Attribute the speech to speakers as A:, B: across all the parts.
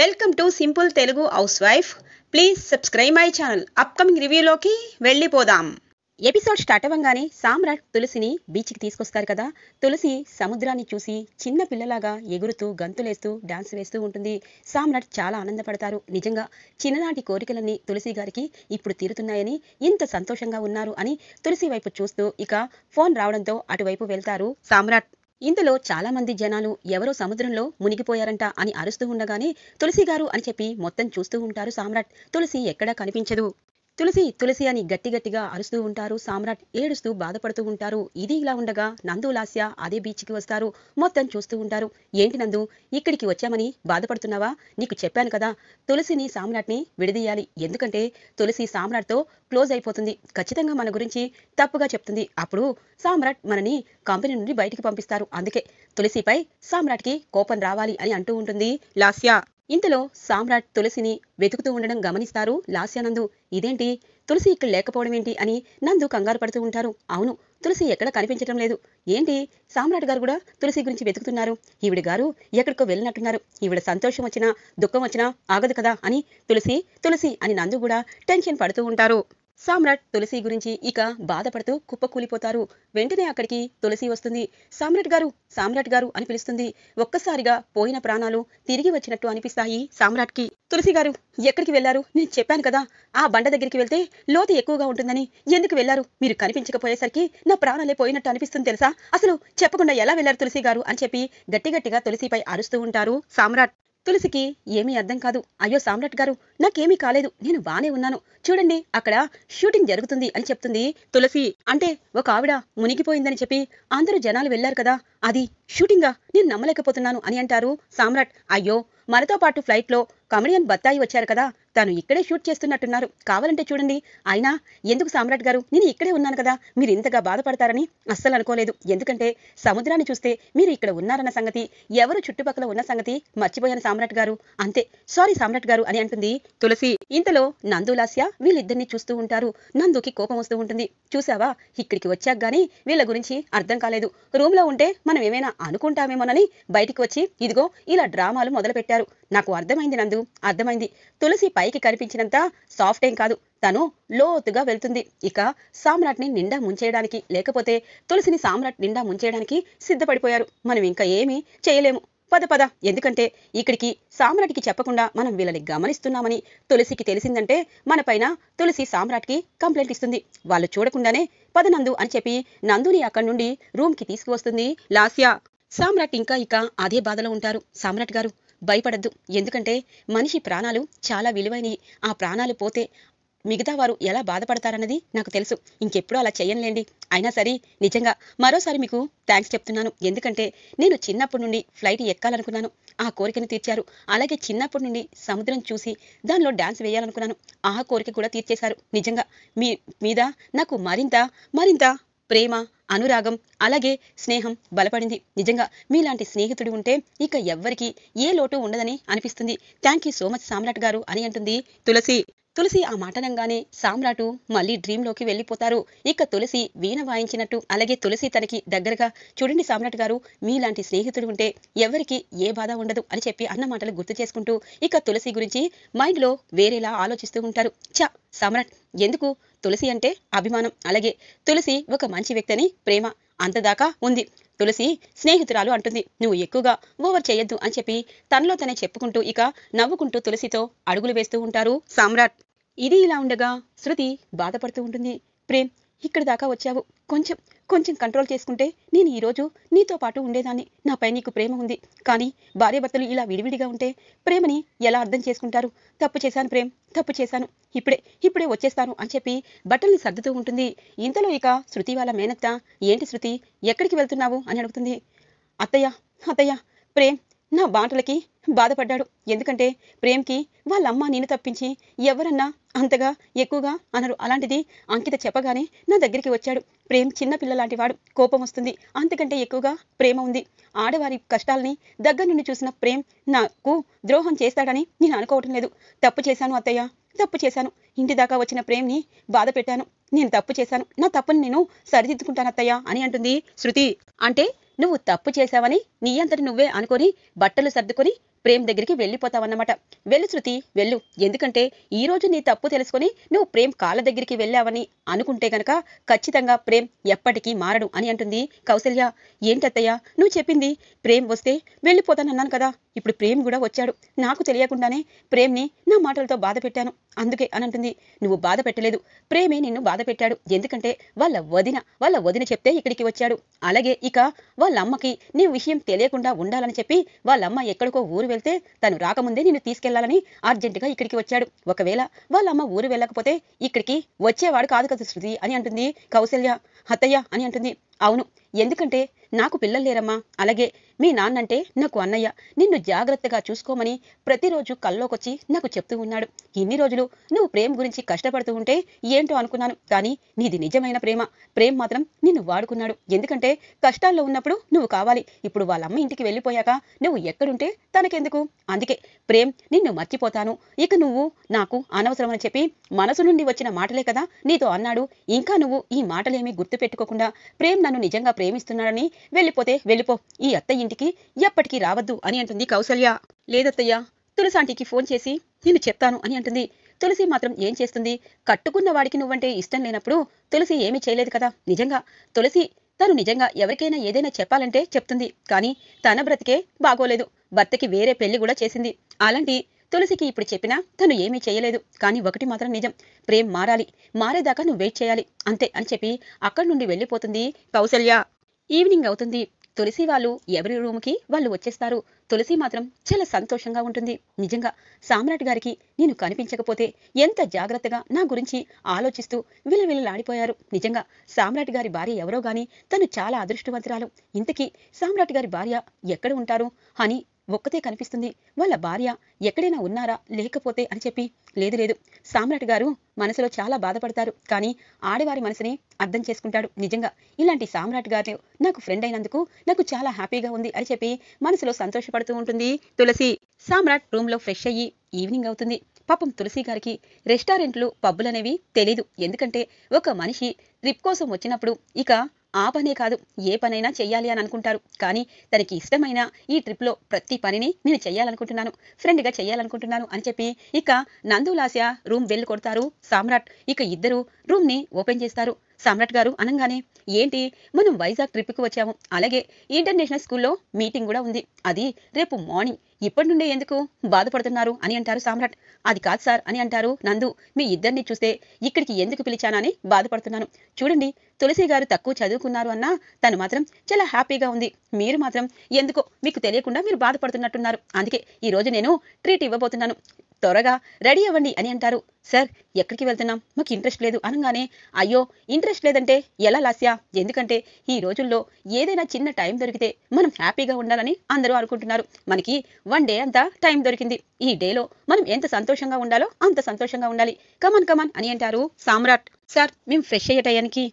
A: welcome to simple Telugu house wife please subscribe my channel upcoming రివ్యూలోకి వెళ్ళిపోదాం episode start అవ్వగానే సామ్రాట్ తులసిని బీచ్కి తీసుకొస్తారు కదా తులసి సముద్రాన్ని చూసి చిన్న పిల్లలాగా ఎగురుతూ గంతులేస్తూ డాన్స్ వేస్తూ ఉంటుంది సామ్రాట్ చాలా ఆనందపడతారు నిజంగా చిన్ననాటి కోరికలన్నీ తులసి గారికి ఇప్పుడు తీరుతున్నాయని ఇంత సంతోషంగా ఉన్నారు అని తులసి వైపు చూస్తూ ఇక ఫోన్ రావడంతో అటువైపు వెళ్తారు సామ్రాట్ ఇందులో చాలా మంది జనాలు ఎవరో సముద్రంలో మునిగిపోయారంట అని అరుస్తూ ఉండగానే తులసి గారు అని చెప్పి మొత్తం చూస్తూ ఉంటారు సామ్రాట్ తులసి ఎక్కడా కనిపించదు తులసి తులసి అని గట్టి గట్టిగా అరుస్తూ ఉంటారు సామ్రాట్ ఏడుస్తూ బాధపడుతూ ఉంటారు ఇది ఇలా ఉండగా నందు లాస్య అదే బీచ్కి వస్తారు మొత్తం చూస్తూ ఉంటారు ఏంటి నందు ఇక్కడికి వచ్చామని బాధపడుతున్నావా నీకు చెప్పాను కదా తులసిని సామ్రాట్ని విడదీయాలి ఎందుకంటే తులసి సామ్రాట్తో క్లోజ్ అయిపోతుంది ఖచ్చితంగా మన గురించి తప్పుగా చెప్తుంది అప్పుడు సామ్రాట్ మనని కంపెనీ నుండి బయటికి పంపిస్తారు అందుకే తులసిపై సామ్రాట్కి కోపం రావాలి అని అంటూ ఉంటుంది లాస్యా ఇంతలో సామ్రాట్ తులసిని వెతుకుతూ ఉండడం గమనిస్తారు లాస్యానందు ఇదేంటి తులసి ఇక్కడ లేకపోవడం ఏంటి అని నందు కంగారు పడుతూ ఉంటారు అవును తులసి ఎక్కడ కనిపించడం లేదు ఏంటి సామ్రాట్ గారు కూడా తులసి గురించి వెతుకుతున్నారు ఈవిడ గారు ఎక్కడికో వెళ్ళినట్టున్నారు ఈవిడ సంతోషం వచ్చినా దుఃఖం వచ్చినా ఆగదు కదా అని తులసి తులసి అని నందు కూడా టెన్షన్ పడుతూ ఉంటారు సామ్రాట్ తులసి గురించి ఇక బాధపడుతూ కుప్పకూలిపోతారు వెంటనే అక్కడికి తులసి వస్తుంది సామ్రాట్ గారు సామ్రాట్ గారు అని పిలుస్తుంది ఒక్కసారిగా పోయిన ప్రాణాలు తిరిగి వచ్చినట్టు అనిపిస్తాయి సామ్రాట్కి తులసి గారు ఎక్కడికి వెళ్లారు నేను చెప్పాను కదా ఆ బండ దగ్గరికి వెళ్తే లోతు ఎక్కువగా ఉంటుందని ఎందుకు వెళ్లారు మీరు కనిపించకపోయేసరికి నా ప్రాణాలే పోయినట్టు అనిపిస్తుంది తెలుసా అసలు చెప్పకుండా ఎలా వెళ్లారు తులసి గారు అని చెప్పి గట్టిగట్టిగా తులసిపై అరుస్తూ ఉంటారు సామ్రాట్ తులసికి ఏమీ అర్థం కాదు అయ్యో సామ్రాట్ గారు నాకేమీ కాలేదు నేను బానే ఉన్నాను చూడండి అక్కడ షూటింగ్ జరుగుతుంది అని చెప్తుంది తులసి అంటే ఒక ఆవిడ మునిగిపోయిందని చెప్పి అందరూ జనాలు వెళ్లారు కదా అది షూటింగా నేను నమ్మలేకపోతున్నాను అని అంటారు సామ్రాట్ అయ్యో మనతో పాటు ఫ్లైట్లో కమెడియన్ బత్తాయి వచ్చారు కదా తను ఇక్కడే షూట్ చేస్తున్నట్టున్నారు కావాలంటే చూడండి అయినా ఎందుకు సామ్రాట్ గారు నేను ఇక్కడే ఉన్నాను కదా మీరు ఇంతగా బాధపడతారని అస్సలు అనుకోలేదు ఎందుకంటే సముద్రాన్ని చూస్తే మీరు ఇక్కడ ఉన్నారన్న సంగతి ఎవరు చుట్టుపక్కల ఉన్న సంగతి మర్చిపోయాను సామ్రాట్ గారు అంతే సారీ సామ్రాట్ గారు అని అంటుంది తులసి ఇంతలో నందులాస్య వీళ్ళిద్దరిని చూస్తూ ఉంటారు నందుకి కోపం వస్తూ ఉంటుంది చూసావా ఇక్కడికి వచ్చాక గానీ వీళ్ళ గురించి అర్థం కాలేదు రూమ్లో ఉంటే మనం ఏమైనా అనుకుంటామేమోనని బయటికి వచ్చి ఇదిగో ఇలా డ్రామాలు మొదలుపెట్టారు నాకు అర్థమైంది నందు అర్థమైంది తులసి పైకి కనిపించినంత సాఫ్ట్ ఏం కాదు తను లోతుగా వెళ్తుంది ఇక సామ్రాట్ని నిండా ముంచేయడానికి లేకపోతే తులసిని సామ్రాట్ నిండా ముంచేయడానికి సిద్ధపడిపోయారు మనం ఇంకా ఏమీ చేయలేము పద పద ఎందుకంటే ఇక్కడికి సామ్రాట్కి చెప్పకుండా మనం వీళ్ళని గమనిస్తున్నామని తులసికి తెలిసిందంటే మన పైన తులసి సామ్రాట్కి కంప్లైంట్ ఇస్తుంది వాళ్ళు చూడకుండానే పద నందు అని చెప్పి నందుని అక్కడి నుండి రూమ్కి తీసుకువస్తుంది లాస్యా సామ్రాట్ ఇంకా ఇక అదే బాధలో ఉంటారు సామ్రాట్ గారు భయపడద్దు ఎందుకంటే మనిషి ప్రాణాలు చాలా విలువైనవి ఆ ప్రాణాలు పోతే మిగతా వారు ఎలా బాధపడతారన్నది నాకు తెలుసు ఇంకెప్పుడు అలా చేయనులేండి అయినా సరే నిజంగా మరోసారి మీకు థ్యాంక్స్ చెప్తున్నాను ఎందుకంటే నేను చిన్నప్పటి నుండి ఫ్లైట్ ఎక్కాలనుకున్నాను ఆ కోరికను తీర్చారు అలాగే చిన్నప్పటి నుండి సముద్రం చూసి దానిలో డాన్స్ వేయాలనుకున్నాను ఆ కోరిక కూడా తీర్చేశారు నిజంగా మీ మీద నాకు మరింత మరింత ప్రేమ అనురాగం అలాగే స్నేహం బలపడింది నిజంగా మీలాంటి స్నేహితుడు ఉంటే ఇక ఎవ్వరికీ ఏ లోటు ఉండదని అనిపిస్తుంది thank you so much Samrat గారు అని అంటుంది తులసి తులసి ఆ మాటనంగానే సామ్రాటు మళ్ళీ డ్రీంలోకి వెళ్ళిపోతారు ఇక తులసి వీణ వాయించినట్టు అలాగే తులసి తనకి దగ్గరగా చూడండి సామ్రాట్ గారు మీలాంటి స్నేహితుడు ఉంటే ఎవరికి ఏ బాధ ఉండదు అని చెప్పి అన్న మాటలు గుర్తు చేసుకుంటూ ఇక తులసి గురించి మైండ్లో వేరేలా ఆలోచిస్తూ ఉంటారు చా సామ్రాట్ ఎందుకు తులసి అంటే అభిమానం అలాగే తులసి ఒక మంచి వ్యక్తి అని ప్రేమ అంతదాకా ఉంది తులసి స్నేహితురాలు అంటుంది నువ్వు ఎక్కువగా ఓవర్ చేయొద్దు అని చెప్పి తనలో తనే చెప్పుకుంటూ ఇక నవ్వుకుంటూ తులసితో అడుగులు వేస్తూ ఉంటారు సామ్రాట్ ఇది ఇలా ఉండగా శృతి బాధపడుతూ ఉంటుంది ప్రేమ్ ఇక్కడి దాకా వచ్చావు కొంచెం కొంచెం కంట్రోల్ చేసుకుంటే నేను ఈరోజు నీతో పాటు ఉండేదాన్ని నాపై నీకు ప్రేమ ఉంది కానీ భార్యభర్తలు ఇలా విడివిడిగా ఉంటే ప్రేమని ఎలా అర్థం చేసుకుంటారు తప్పు చేశాను ప్రేమ్ తప్పు చేశాను ఇప్పుడే ఇప్పుడే వచ్చేస్తాను అని చెప్పి బట్టల్ని సర్దుతూ ఉంటుంది ఇంతలో ఇక శృతి వాళ్ళ మేనత్త ఏంటి శృతి ఎక్కడికి వెళ్తున్నావు అని అడుగుతుంది అత్తయ్య అత్తయ్య ప్రేమ్ నా బాటలకి బాధపడ్డాడు ఎందుకంటే ప్రేమ్కి వాళ్ళమ్మ నేను తప్పించి ఎవరన్నా అంతగా ఎక్కువగా అనరు అలాంటిది అంకిత చెప్పగానే నా దగ్గరికి వచ్చాడు ప్రేమ్ చిన్నపిల్ల లాంటి వాడు కోపం వస్తుంది అంతకంటే ఎక్కువగా ప్రేమ ఉంది ఆడవారి కష్టాల్ని దగ్గర నుండి చూసిన ప్రేమ్ నాకు ద్రోహం చేస్తాడని నేను అనుకోవటం లేదు తప్పు చేశాను అత్తయ్య తప్పు చేశాను ఇంటి దాకా వచ్చిన ప్రేమ్ని బాధ పెట్టాను నేను తప్పు చేశాను నా తప్పుని నేను సరిదిద్దుకుంటాను అత్తయ్య అని అంటుంది శృతి అంటే నువ్వు తప్పు చేశావని నీ అంతటి నువ్వే అనుకొని బట్టలు సర్దుకొని ప్రేమ్ దగ్గరికి వెళ్ళిపోతావన్నమాట వెళ్ళు శృతి వెళ్ళు ఎందుకంటే ఈ రోజు నీ తప్పు తెలుసుకుని నువ్వు ప్రేమ్ కాళ్ళ దగ్గరికి వెళ్ళావని అనుకుంటే గనక ఖచ్చితంగా ప్రేమ్ ఎప్పటికీ మారడు అని అంటుంది కౌసల్య ఏంటత్తయ్య నువ్వు చెప్పింది ప్రేమ్ వస్తే వెళ్ళిపోతానన్నాను కదా ఇప్పుడు ప్రేమ్ కూడా వచ్చాడు నాకు తెలియకుండానే ప్రేమ్ని నా మాటలతో బాధ పెట్టాను అందుకే అని అంటుంది నువ్వు బాధ పెట్టలేదు ప్రేమే నిన్ను బాధ పెట్టాడు ఎందుకంటే వాళ్ళ వదిన వాళ్ళ వదిన చెప్తే ఇక్కడికి వచ్చాడు అలాగే ఇక వాళ్ళ అమ్మకి నీ విషయం తెలియకుండా ఉండాలని చెప్పి వాళ్ళమ్మ ఎక్కడికో ఊరు వెళ్తే తను రాకముందే నిన్ను తీసుకెళ్లాలని అర్జెంటుగా ఇక్కడికి వచ్చాడు ఒకవేళ వాళ్ళమ్మ ఊరు వెళ్ళకపోతే ఇక్కడికి వచ్చేవాడు కాదు కదా శృతి అని అంటుంది కౌశల్య హతయ్య అని అంటుంది అవును ఎందుకంటే నాకు పిల్లలు లేరమ్మా అలాగే మీ నాన్నంటే నాకు అన్నయ్య నిన్ను జాగ్రత్తగా చూసుకోమని ప్రతిరోజు కల్లోకొచ్చి నాకు చెప్తూ ఉన్నాడు ఇన్ని రోజులు నువ్వు ప్రేమ గురించి కష్టపడుతూ ఉంటే ఏంటో అనుకున్నాను కానీ నీది నిజమైన ప్రేమ ప్రేమ్ మాత్రం నిన్ను వాడుకున్నాడు ఎందుకంటే కష్టాల్లో ఉన్నప్పుడు నువ్వు కావాలి ఇప్పుడు వాళ్ళమ్మ ఇంటికి వెళ్ళిపోయాక నువ్వు ఎక్కడుంటే తనకెందుకు అందుకే ప్రేమ్ నిన్ను మర్చిపోతాను ఇక నువ్వు నాకు అనవసరమని చెప్పి మనసు నుండి వచ్చిన మాటలే కదా నీతో అన్నాడు ఇంకా నువ్వు ఈ మాటలేమీ గుర్తుపెట్టుకోకుండా ప్రేమ్ నన్ను నిజంగా ప్రేమిస్తున్నాడని వెళ్ళిపోతే వెళ్ళిపో ఈ అత్తయ్య ఇంటికి ఎప్పటికీ రావద్దు అని అంటుంది కౌసల్య లేదత్తయ్య తులసాంటికి ఫోన్ చేసి నేను చెప్తాను అని అంటుంది తులసి మాత్రం ఏం చేస్తుంది కట్టుకున్న వాడికి నువ్వంటే ఇష్టం లేనప్పుడు తులసి ఏమీ చేయలేదు కదా నిజంగా తులసి తను నిజంగా ఎవరికైనా ఏదైనా చెప్పాలంటే చెప్తుంది కానీ తన బ్రతికే బాగోలేదు భర్తకి వేరే పెళ్లి కూడా చేసింది అలాంటి తులసికి ఇప్పుడు చెప్పినా తను ఏమీ చేయలేదు కానీ ఒకటి మాత్రం నిజం ప్రేమ్ మారాలి మారేదాకా నువ్వు వెయిట్ చేయాలి అంతే అని చెప్పి అక్కడి నుండి వెళ్ళిపోతుంది కౌసల్య ఈవినింగ్ అవుతుంది తులసి వాళ్ళు ఎవరి రూమ్కి వాళ్ళు వచ్చేస్తారు తులసి మాత్రం చాలా సంతోషంగా ఉంటుంది నిజంగా సామ్రాట్ గారికి నేను కనిపించకపోతే ఎంత జాగ్రత్తగా నా గురించి ఆలోచిస్తూ విలవిలలాడిపోయారు నిజంగా సామ్రాట్ గారి భార్య ఎవరో గాని తను చాలా అదృష్టవంతురాలు ఇంతకీ సామ్రాట్ గారి భార్య ఎక్కడ ఉంటారు అని ఒక్కతే కనిపిస్తుంది వాళ్ళ భార్య ఎక్కడైనా ఉన్నారా లేకపోతే అని చెప్పి లేదు లేదు సామ్రాట్ గారు మనసులో చాలా బాధపడతారు కానీ ఆడవారి మనసుని అర్థం చేసుకుంటాడు నిజంగా ఇలాంటి సామ్రాట్ గారు నాకు ఫ్రెండ్ అయినందుకు నాకు చాలా హ్యాపీగా ఉంది అని చెప్పి మనసులో సంతోషపడుతూ ఉంటుంది తులసి సామ్రాట్ రూమ్లో ఫ్రెష్ అయ్యి ఈవినింగ్ అవుతుంది పాపం తులసి గారికి రెస్టారెంట్లు పబ్బులనేవి తెలీదు ఎందుకంటే ఒక మనిషి ట్రిప్ కోసం వచ్చినప్పుడు ఇక ఆ పనే కాదు ఏ పనైనా చెయ్యాలి అని అనుకుంటారు కానీ తనకి ఇష్టమైన ఈ ట్రిప్లో ప్రతి పనిని నేను చెయ్యాలనుకుంటున్నాను ఫ్రెండ్గా చెయ్యాలనుకుంటున్నాను అని చెప్పి ఇక నందులాస్య రూమ్ వెళ్ళి కొడతారు సామ్రాట్ ఇక ఇద్దరు రూమ్ని ఓపెన్ చేస్తారు సామ్రాట్ గారు అనగానే ఏంటి మనం వైజాగ్ ట్రిప్కి వచ్చాము అలాగే ఇంటర్నేషనల్ స్కూల్లో మీటింగ్ కూడా ఉంది అది రేపు మార్నింగ్ ఇప్పటి నుండే ఎందుకు బాధపడుతున్నారు అని అంటారు సామ్రాట్ అది కాదు సార్ అని అంటారు నందు మీ ఇద్దరిని చూస్తే ఇక్కడికి ఎందుకు పిలిచానని బాధపడుతున్నాను చూడండి తులసి గారు తక్కువ చదువుకున్నారు అన్న తను మాత్రం చాలా హ్యాపీగా ఉంది మీరు మాత్రం ఎందుకో మీకు తెలియకుండా మీరు బాధపడుతున్నట్టున్నారు అందుకే ఈ రోజు నేను ట్రీట్ ఇవ్వబోతున్నాను త్వరగా రెడీ అవ్వండి అని అంటారు సార్ ఎక్కడికి వెళ్తున్నాం మాకు ఇంట్రెస్ట్ లేదు అనగానే అయ్యో ఇంట్రెస్ట్ లేదంటే ఎలా లాస్యా ఎందుకంటే ఈ రోజుల్లో ఏదైనా చిన్న టైం దొరికితే మనం హ్యాపీగా ఉండాలని అందరూ అనుకుంటున్నారు మనకి వన్ డే అంతా టైం దొరికింది ఈ డేలో మనం ఎంత సంతోషంగా ఉండాలో అంత సంతోషంగా ఉండాలి కమన్ కమాన్ అని అంటారు సామ్రాట్ సార్ మేము ఫ్రెష్ అయ్యే టయానికి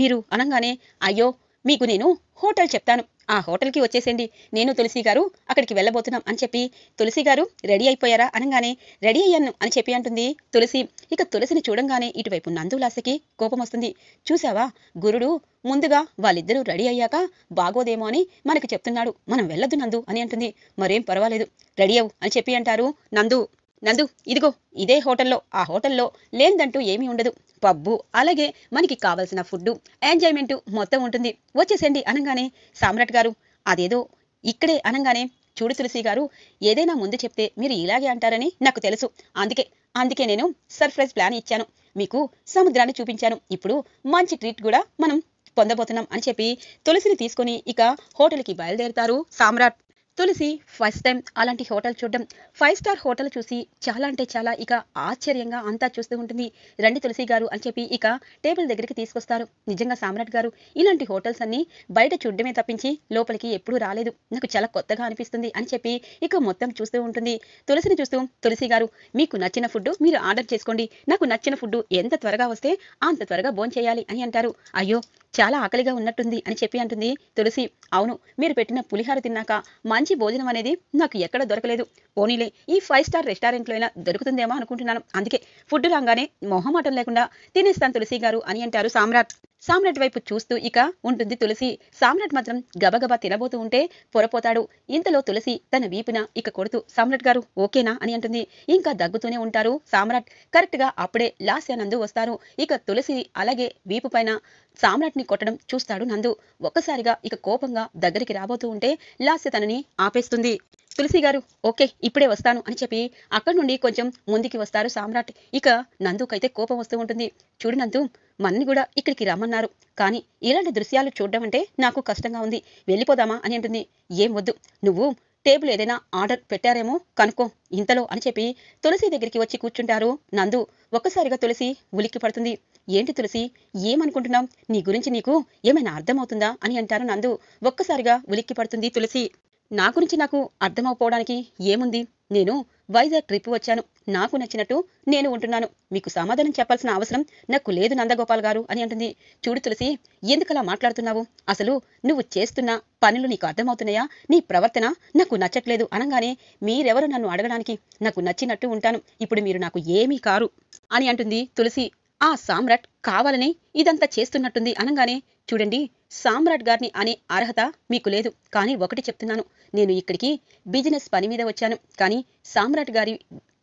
A: మీరు అనగానే అయ్యో మీకు నేను హోటల్ చెప్తాను ఆ హోటల్కి వచ్చేసేయండి నేను తులసి గారు అక్కడికి వెళ్ళబోతున్నాం అని చెప్పి తులసి గారు రెడీ అయిపోయారా అనగానే రెడీ అయ్యాను అని చెప్పి అంటుంది తులసి ఇక తులసిని చూడంగానే ఇటువైపు నందులాసకి కోపం వస్తుంది చూసావా గురుడు ముందుగా వాళ్ళిద్దరూ రెడీ అయ్యాక బాగోదేమో అని మనకు చెప్తున్నాడు మనం వెళ్ళొద్దు నందు అని అంటుంది మరేం పర్వాలేదు రెడీ అవు అని చెప్పి అంటారు నందు నందు ఇదిగో ఇదే హోటల్లో ఆ హోటల్లో లేనిదంటూ ఏమీ ఉండదు పబ్బు అలాగే మనకి కావలసిన ఫుడ్ ఎంజాయ్మెంట్ మొత్తం ఉంటుంది వచ్చేసండి అనగానే సామ్రాట్ గారు అదేదో ఇక్కడే అనగానే చూడు తులసి గారు ఏదైనా ముందు చెప్తే మీరు ఇలాగే అంటారని నాకు తెలుసు అందుకే అందుకే నేను సర్ప్రైజ్ ప్లాన్ ఇచ్చాను మీకు సముద్రాన్ని చూపించాను ఇప్పుడు మంచి ట్రీట్ కూడా మనం పొందబోతున్నాం అని చెప్పి తులసిని తీసుకొని ఇక హోటల్కి బయలుదేరుతారు సామ్రాట్ తులసి ఫస్ట్ టైం అలాంటి హోటల్ చూడడం ఫైవ్ స్టార్ హోటల్ చూసి చాలా అంటే చాలా ఇక ఆశ్చర్యంగా అంతా చూస్తూ ఉంటుంది రండి తులసి గారు అని చెప్పి ఇక టేబుల్ దగ్గరికి తీసుకొస్తారు నిజంగా సామ్రాట్ గారు ఇలాంటి హోటల్స్ అన్ని బయట చూడడమే తప్పించి లోపలికి ఎప్పుడూ రాలేదు నాకు చాలా కొత్తగా అనిపిస్తుంది అని చెప్పి ఇక మొత్తం చూస్తూ ఉంటుంది తులసిని చూస్తూ తులసి గారు మీకు నచ్చిన ఫుడ్ మీరు ఆర్డర్ చేసుకోండి నాకు నచ్చిన ఫుడ్ ఎంత త్వరగా వస్తే అంత త్వరగా చేయాలి అని అంటారు అయ్యో చాలా ఆకలిగా ఉన్నట్టుంది అని చెప్పి అంటుంది తులసి అవును మీరు పెట్టిన పులిహార తిన్నాక మంచి భోజనం అనేది నాకు ఎక్కడ దొరకలేదు పోనీలే ఈ ఫైవ్ స్టార్ రెస్టారెంట్లో అయినా దొరుకుతుందేమో అనుకుంటున్నాను అందుకే ఫుడ్ రాగానే మొహమాటం లేకుండా తినేస్తాను తులసి గారు అని అంటారు సామ్రాట్ సామ్రాట్ వైపు చూస్తూ ఇక ఉంటుంది తులసి సామ్రాట్ మాత్రం గబగబా తినబోతూ ఉంటే పొరపోతాడు ఇంతలో తులసి తన వీపున ఇక కొడుతూ సామ్రాట్ గారు ఓకేనా అని అంటుంది ఇంకా దగ్గుతూనే ఉంటారు సామ్రాట్ కరెక్ట్ గా అప్పుడే నందు వస్తారు ఇక తులసి అలాగే వీపు పైన సామ్రాట్ని కొట్టడం చూస్తాడు నందు ఒక్కసారిగా ఇక కోపంగా దగ్గరికి రాబోతూ ఉంటే లాస్య తనని ఆపేస్తుంది తులసి గారు ఓకే ఇప్పుడే వస్తాను అని చెప్పి అక్కడి నుండి కొంచెం ముందుకి వస్తారు సామ్రాట్ ఇక నందుకైతే కోపం వస్తూ ఉంటుంది చూడు నందు మన్ని కూడా ఇక్కడికి రమ్మన్నారు కానీ ఇలాంటి దృశ్యాలు చూడడం అంటే నాకు కష్టంగా ఉంది వెళ్ళిపోదామా అని అంటుంది ఏం వద్దు నువ్వు టేబుల్ ఏదైనా ఆర్డర్ పెట్టారేమో కనుక్కో ఇంతలో అని చెప్పి తులసి దగ్గరికి వచ్చి కూర్చుంటారు నందు ఒక్కసారిగా తులసి ఉలిక్కి పడుతుంది ఏంటి తులసి ఏమనుకుంటున్నాం నీ గురించి నీకు ఏమైనా అర్థమవుతుందా అని అంటారు నందు ఒక్కసారిగా ఉలిక్కి పడుతుంది తులసి నా గురించి నాకు అర్థమవుకోవడానికి ఏముంది నేను వైజాగ్ ట్రిప్ వచ్చాను నాకు నచ్చినట్టు నేను ఉంటున్నాను మీకు సమాధానం చెప్పాల్సిన అవసరం నాకు లేదు నందగోపాల్ గారు అని అంటుంది చూడు తులసి ఎందుకలా మాట్లాడుతున్నావు అసలు నువ్వు చేస్తున్న పనులు నీకు అర్థమవుతున్నాయా నీ ప్రవర్తన నాకు నచ్చట్లేదు అనగానే మీరెవరు నన్ను అడగడానికి నాకు నచ్చినట్టు ఉంటాను ఇప్పుడు మీరు నాకు ఏమీ కారు అని అంటుంది తులసి ఆ సామ్రాట్ కావాలనే ఇదంతా చేస్తున్నట్టుంది అనగానే చూడండి సామ్రాట్ గారిని అనే అర్హత మీకు లేదు కానీ ఒకటి చెప్తున్నాను నేను ఇక్కడికి బిజినెస్ పని మీద వచ్చాను కానీ సామ్రాట్ గారి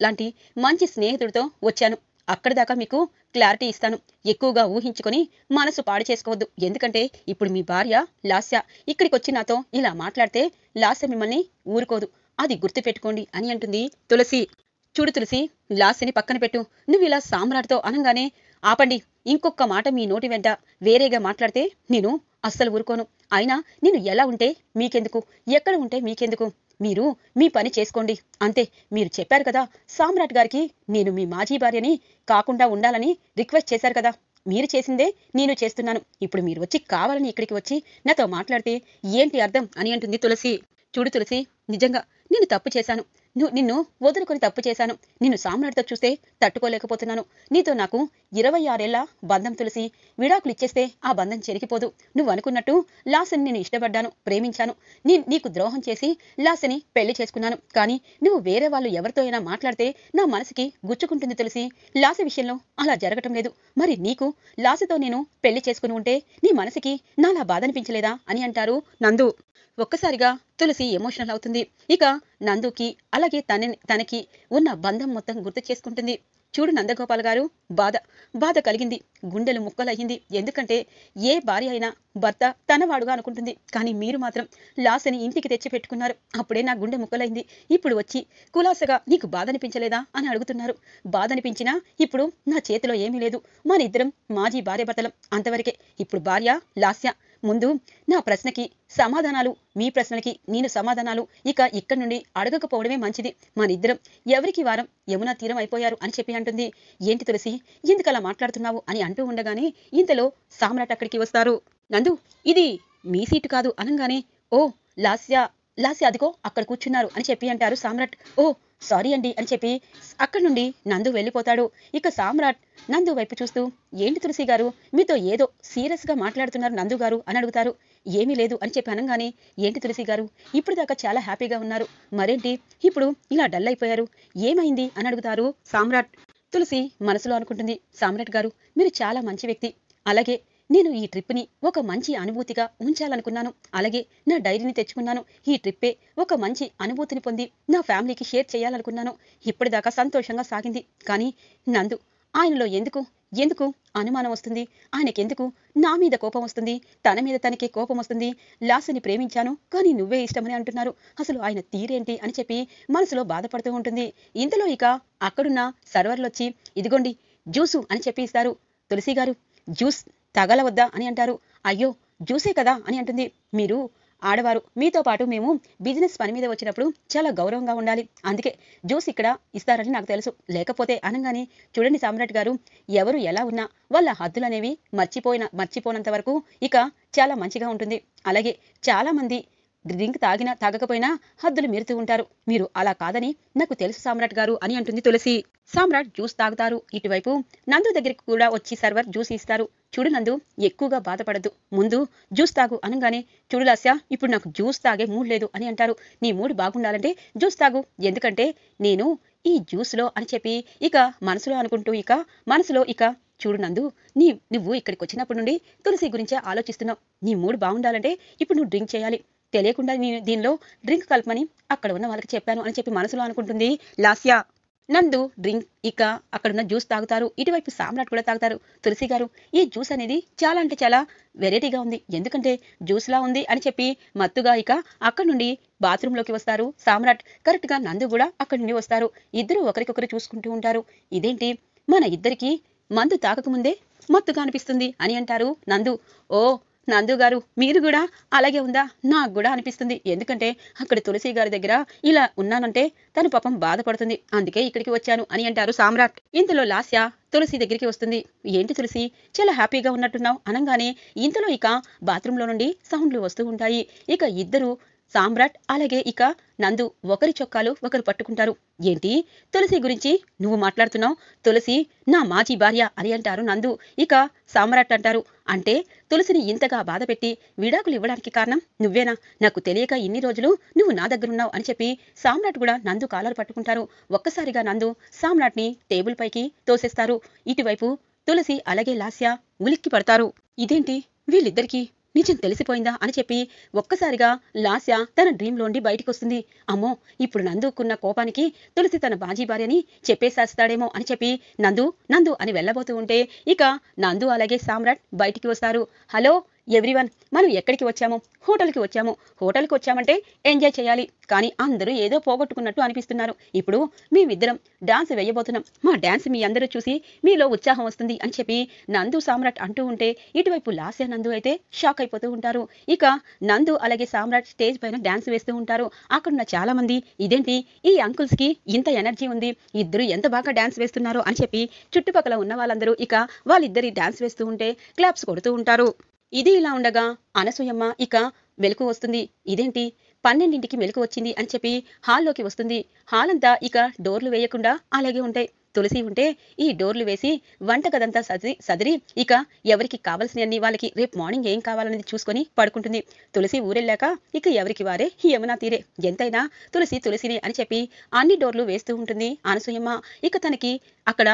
A: లాంటి మంచి స్నేహితుడితో వచ్చాను అక్కడిదాకా దాకా మీకు క్లారిటీ ఇస్తాను ఎక్కువగా ఊహించుకొని మనసు పాడు చేసుకోవద్దు ఎందుకంటే ఇప్పుడు మీ భార్య లాస్య ఇక్కడికి వచ్చి నాతో ఇలా మాట్లాడితే లాస్య మిమ్మల్ని ఊరుకోదు అది గుర్తుపెట్టుకోండి అని అంటుంది తులసి చూడు తులసి లాస్యని పక్కన పెట్టు నువ్వు ఇలా సామ్రాట్తో అనగానే ఆపండి ఇంకొక మాట మీ నోటి వెంట వేరేగా మాట్లాడితే నేను అస్సలు ఊరుకోను అయినా నేను ఎలా ఉంటే మీకెందుకు ఎక్కడ ఉంటే మీకెందుకు మీరు మీ పని చేసుకోండి అంతే మీరు చెప్పారు కదా సామ్రాట్ గారికి నేను మీ మాజీ భార్యని కాకుండా ఉండాలని రిక్వెస్ట్ చేశారు కదా మీరు చేసిందే నేను చేస్తున్నాను ఇప్పుడు మీరు వచ్చి కావాలని ఇక్కడికి వచ్చి నాతో మాట్లాడితే ఏంటి అర్థం అని అంటుంది తులసి చూడు తులసి నిజంగా నేను తప్పు చేశాను నువ్వు నిన్ను వదులుకొని తప్పు చేశాను నిన్ను సామ్రాడితో చూస్తే తట్టుకోలేకపోతున్నాను నీతో నాకు ఇరవై ఆరేళ్ల బంధం తులసి విడాకులు ఇచ్చేస్తే ఆ బంధం చెరిగిపోదు నువ్వు అనుకున్నట్టు లాసని నేను ఇష్టపడ్డాను ప్రేమించాను నీ నీకు ద్రోహం చేసి లాసని పెళ్లి చేసుకున్నాను కానీ నువ్వు వేరే వాళ్ళు ఎవరితో అయినా మాట్లాడితే నా మనసుకి గుచ్చుకుంటుంది తులసి లాస విషయంలో అలా జరగటం లేదు మరి నీకు లాసతో నేను పెళ్లి చేసుకుని ఉంటే నీ మనసుకి నాలా బాధ అనిపించలేదా అని అంటారు నందు ఒక్కసారిగా తులసి ఎమోషనల్ అవుతుంది ఇక నందుకి అలాగే తన తనకి ఉన్న బంధం మొత్తం గుర్తు చేసుకుంటుంది చూడు నందగోపాల్ గారు బాధ బాధ కలిగింది గుండెలు ముక్కలయ్యింది ఎందుకంటే ఏ భార్య అయినా భర్త తనవాడుగా అనుకుంటుంది కానీ మీరు మాత్రం లాసని ఇంటికి తెచ్చిపెట్టుకున్నారు అప్పుడే నా గుండె ముక్కలైంది ఇప్పుడు వచ్చి కులాసగా నీకు బాధ అనిపించలేదా అని అడుగుతున్నారు బాధ అనిపించినా ఇప్పుడు నా చేతిలో ఏమీ లేదు మన ఇద్దరం మాజీ భార్య భర్తలం అంతవరకే ఇప్పుడు భార్య లాస్య ముందు నా ప్రశ్నకి సమాధానాలు మీ ప్రశ్నలకి నేను సమాధానాలు ఇక ఇక్కడి నుండి అడగకపోవడమే మంచిది మనిద్దరం ఎవరికి వారం యమునా తీరం అయిపోయారు అని చెప్పి అంటుంది ఏంటి తులసి ఎందుకలా మాట్లాడుతున్నావు అని అంటూ ఉండగానే ఇంతలో సామ్రాట్ అక్కడికి వస్తారు నందు ఇది మీ సీటు కాదు అనగానే ఓ లాస్యా లాస్య అదిగో అక్కడ కూర్చున్నారు అని చెప్పి అంటారు సామ్రాట్ ఓ సారీ అండి అని చెప్పి అక్కడి నుండి నందు వెళ్ళిపోతాడు ఇక సామ్రాట్ నందు వైపు చూస్తూ ఏంటి తులసి గారు మీతో ఏదో సీరియస్గా మాట్లాడుతున్నారు నందు గారు అని అడుగుతారు ఏమీ లేదు అని చెప్పి అనగానే ఏంటి తులసి గారు ఇప్పుడు దాకా చాలా హ్యాపీగా ఉన్నారు మరేంటి ఇప్పుడు ఇలా డల్ అయిపోయారు ఏమైంది అని అడుగుతారు సామ్రాట్ తులసి మనసులో అనుకుంటుంది సామ్రాట్ గారు మీరు చాలా మంచి వ్యక్తి అలాగే నేను ఈ ట్రిప్ని ఒక మంచి అనుభూతిగా ఉంచాలనుకున్నాను అలాగే నా డైరీని తెచ్చుకున్నాను ఈ ట్రిప్పే ఒక మంచి అనుభూతిని పొంది నా ఫ్యామిలీకి షేర్ చేయాలనుకున్నాను ఇప్పటిదాకా సంతోషంగా సాగింది కానీ నందు ఆయనలో ఎందుకు ఎందుకు అనుమానం వస్తుంది ఆయనకెందుకు నా మీద కోపం వస్తుంది తన మీద తనకి కోపం వస్తుంది లాసని ప్రేమించాను కానీ నువ్వే ఇష్టమని అంటున్నారు అసలు ఆయన తీరేంటి అని చెప్పి మనసులో బాధపడుతూ ఉంటుంది ఇంతలో ఇక అక్కడున్న సర్వర్లొచ్చి ఇదిగోండి జ్యూసు అని చెప్పి ఇస్తారు తులసి గారు జ్యూస్ తగలవద్దా అని అంటారు అయ్యో జ్యూసే కదా అని అంటుంది మీరు ఆడవారు మీతో పాటు మేము బిజినెస్ పని మీద వచ్చినప్పుడు చాలా గౌరవంగా ఉండాలి అందుకే జ్యూస్ ఇక్కడ ఇస్తారని నాకు తెలుసు లేకపోతే అనగానే చూడండి సామ్రాట్ గారు ఎవరు ఎలా ఉన్నా వాళ్ళ హద్దులనేవి మర్చిపోయిన మర్చిపోనంత వరకు ఇక చాలా మంచిగా ఉంటుంది అలాగే చాలామంది డ్రింక్ తాగినా తాగకపోయినా హద్దులు మీరుతూ ఉంటారు మీరు అలా కాదని నాకు తెలుసు సామ్రాట్ గారు అని అంటుంది తులసి సామ్రాట్ జ్యూస్ తాగుతారు ఇటువైపు నందు దగ్గరికి కూడా వచ్చి సర్వర్ జ్యూస్ ఇస్తారు చూడు నందు ఎక్కువగా బాధపడద్దు ముందు జ్యూస్ తాగు అనగానే చూడు లాస్య ఇప్పుడు నాకు జ్యూస్ తాగే మూడ్ లేదు అని అంటారు నీ మూడ్ బాగుండాలంటే జ్యూస్ తాగు ఎందుకంటే నేను ఈ జ్యూస్లో అని చెప్పి ఇక మనసులో అనుకుంటూ ఇక మనసులో ఇక చూడు నందు నీ నువ్వు ఇక్కడికి వచ్చినప్పటి నుండి తులసి గురించే ఆలోచిస్తున్నావు నీ మూడ్ బాగుండాలంటే ఇప్పుడు నువ్వు డ్రింక్ చేయాలి తెలియకుండా నేను దీనిలో డ్రింక్ కలపమని అక్కడ ఉన్న వాళ్ళకి చెప్పాను అని చెప్పి మనసులో అనుకుంటుంది లాస్య నందు డ్రింక్ ఇక అక్కడున్న జ్యూస్ తాగుతారు ఇటువైపు సామ్రాట్ కూడా తాగుతారు తులసి గారు ఈ జ్యూస్ అనేది చాలా అంటే చాలా వెరైటీగా ఉంది ఎందుకంటే జ్యూస్లా ఉంది అని చెప్పి మత్తుగా ఇక అక్కడ నుండి బాత్రూంలోకి వస్తారు సామ్రాట్ కరెక్ట్గా నందు కూడా అక్కడి నుండి వస్తారు ఇద్దరు ఒకరికొకరు చూసుకుంటూ ఉంటారు ఇదేంటి మన ఇద్దరికి మందు తాకకముందే మత్తుగా అనిపిస్తుంది అని అంటారు నందు ఓ నందు గారు మీరు కూడా అలాగే ఉందా నాకు కూడా అనిపిస్తుంది ఎందుకంటే అక్కడ తులసి గారి దగ్గర ఇలా ఉన్నానంటే తను పాపం బాధపడుతుంది అందుకే ఇక్కడికి వచ్చాను అని అంటారు సామ్రాట్ ఇంతలో లాస్య తులసి దగ్గరికి వస్తుంది ఏంటి తులసి చాలా హ్యాపీగా ఉన్నట్టున్నావు అనగానే ఇంతలో ఇక బాత్రూంలో నుండి సౌండ్లు వస్తూ ఉంటాయి ఇక ఇద్దరు సామ్రాట్ అలాగే ఇక నందు ఒకరి చొక్కాలు ఒకరు పట్టుకుంటారు ఏంటి తులసి గురించి నువ్వు మాట్లాడుతున్నావు తులసి నా మాజీ భార్య అని అంటారు నందు ఇక సామ్రాట్ అంటారు అంటే తులసిని ఇంతగా బాధపెట్టి విడాకులు ఇవ్వడానికి కారణం నువ్వేనా నాకు తెలియక ఇన్ని రోజులు నువ్వు నా దగ్గరున్నావు అని చెప్పి సామ్రాట్ కూడా నందు కాలర్ పట్టుకుంటారు ఒక్కసారిగా నందు సామ్రాట్ని టేబుల్ పైకి తోసేస్తారు ఇటువైపు తులసి అలాగే లాస్య ఉలిక్కి పడతారు ఇదేంటి వీళ్ళిద్దరికీ నిజం తెలిసిపోయిందా అని చెప్పి ఒక్కసారిగా లాస్య తన డ్రీంలోండి బయటికొస్తుంది అమ్మో ఇప్పుడు నందుకున్న కోపానికి తులసి తన బాజీ భార్యని చెప్పేసేస్తాడేమో అని చెప్పి నందు నందు అని వెళ్ళబోతూ ఉంటే ఇక నందు అలాగే సామ్రాట్ బయటికి వస్తారు హలో ఎవ్రీవన్ మనం ఎక్కడికి వచ్చాము హోటల్కి వచ్చాము హోటల్కి వచ్చామంటే ఎంజాయ్ చేయాలి కానీ అందరూ ఏదో పోగొట్టుకున్నట్టు అనిపిస్తున్నారు ఇప్పుడు మేమిద్దరం డాన్స్ వేయబోతున్నాం మా డాన్స్ మీ అందరూ చూసి మీలో ఉత్సాహం వస్తుంది అని చెప్పి నందు సామ్రాట్ అంటూ ఉంటే ఇటువైపు లాస్య నందు అయితే షాక్ అయిపోతూ ఉంటారు ఇక నందు అలాగే సామ్రాట్ స్టేజ్ పైన డాన్స్ వేస్తూ ఉంటారు అక్కడున్న చాలా మంది ఇదేంటి ఈ అంకుల్స్కి ఇంత ఎనర్జీ ఉంది ఇద్దరు ఎంత బాగా డాన్స్ వేస్తున్నారో అని చెప్పి చుట్టుపక్కల ఉన్న వాళ్ళందరూ ఇక వాళ్ళిద్దరి డాన్స్ వేస్తూ ఉంటే క్లాప్స్ కొడుతూ ఉంటారు ఇది ఇలా ఉండగా అనసూయమ్మ ఇక మెలకు వస్తుంది ఇదేంటి పన్నెండింటికి మెలకు వచ్చింది అని చెప్పి హాల్లోకి వస్తుంది హాల్ అంతా ఇక డోర్లు వేయకుండా అలాగే ఉంటాయి తులసి ఉంటే ఈ డోర్లు వేసి వంటగదంతా సదిరి సదిరి ఇక ఎవరికి కావాల్సినన్ని వాళ్ళకి రేపు మార్నింగ్ ఏం కావాలనేది చూసుకొని పడుకుంటుంది తులసి ఊరెళ్ళాక ఇక ఎవరికి వారే యమునా తీరే ఎంతైనా తులసి తులసినే అని చెప్పి అన్ని డోర్లు వేస్తూ ఉంటుంది అనసూయమ్మ ఇక తనకి అక్కడ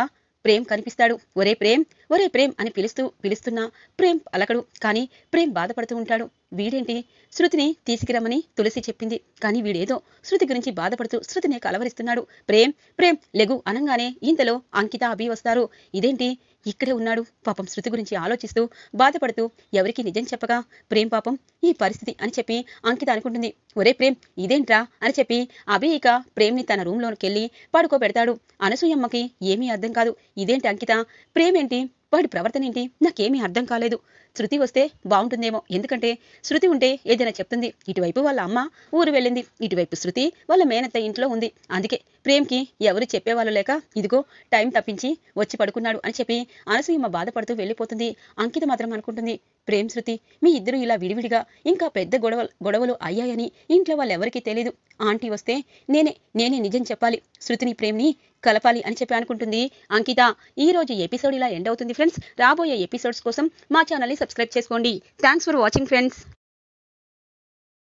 A: ప్రేమ్ కనిపిస్తాడు ఒరే ప్రేమ్ ఒరే ప్రేమ్ అని పిలుస్తూ పిలుస్తున్నా ప్రేమ్ అలకడు కానీ ప్రేమ్ బాధపడుతూ ఉంటాడు వీడేంటి శృతిని తీసుకురమ్మని తులసి చెప్పింది కానీ వీడేదో శృతి గురించి బాధపడుతూ శృతిని కలవరిస్తున్నాడు ప్రేమ్ ప్రేమ్ లెగు అనంగానే ఇంతలో అంకిత అభి వస్తారు ఇదేంటి ఇక్కడే ఉన్నాడు పాపం శృతి గురించి ఆలోచిస్తూ బాధపడుతూ ఎవరికి నిజం చెప్పగా ప్రేమ్ పాపం ఈ పరిస్థితి అని చెప్పి అంకిత అనుకుంటుంది ఒరే ప్రేమ్ ఇదేంట్రా అని చెప్పి అభి ఇక ప్రేమ్ని తన రూమ్లోనికెళ్ళి పడుకోబెడతాడు అనసూయమ్మకి ఏమీ అర్థం కాదు ఇదేంటి అంకిత ప్రేమేంటి వాడి ప్రవర్తన ఏంటి నాకేమీ అర్థం కాలేదు శృతి వస్తే బాగుంటుందేమో ఎందుకంటే శృతి ఉంటే ఏదైనా చెప్తుంది ఇటువైపు వాళ్ళ అమ్మ ఊరు వెళ్ళింది ఇటువైపు శృతి వాళ్ళ మేనత్త ఇంట్లో ఉంది అందుకే ప్రేమ్కి ఎవరు చెప్పేవాళ్ళు లేక ఇదిగో టైం తప్పించి వచ్చి పడుకున్నాడు అని చెప్పి అనసూయమ్మ బాధపడుతూ వెళ్ళిపోతుంది అంకిత మాత్రం అనుకుంటుంది ప్రేమ్ శృతి మీ ఇద్దరు ఇలా విడివిడిగా ఇంకా పెద్ద గొడవ గొడవలు అయ్యాయని ఇంట్లో వాళ్ళెవరికీ తెలియదు ఆంటీ వస్తే నేనే నేనే నిజం చెప్పాలి శృతిని ప్రేమ్ని కలపాలి అని చెప్పి అనుకుంటుంది అంకిత ఈ రోజు ఎపిసోడ్ ఇలా ఎండ్ అవుతుంది ఫ్రెండ్స్ రాబోయే ఎపిసోడ్స్ కోసం మా ఛానల్ని సబ్స్క్రైబ్ చేసుకోండి థ్యాంక్స్ ఫర్ వాచింగ్ ఫ్రెండ్స్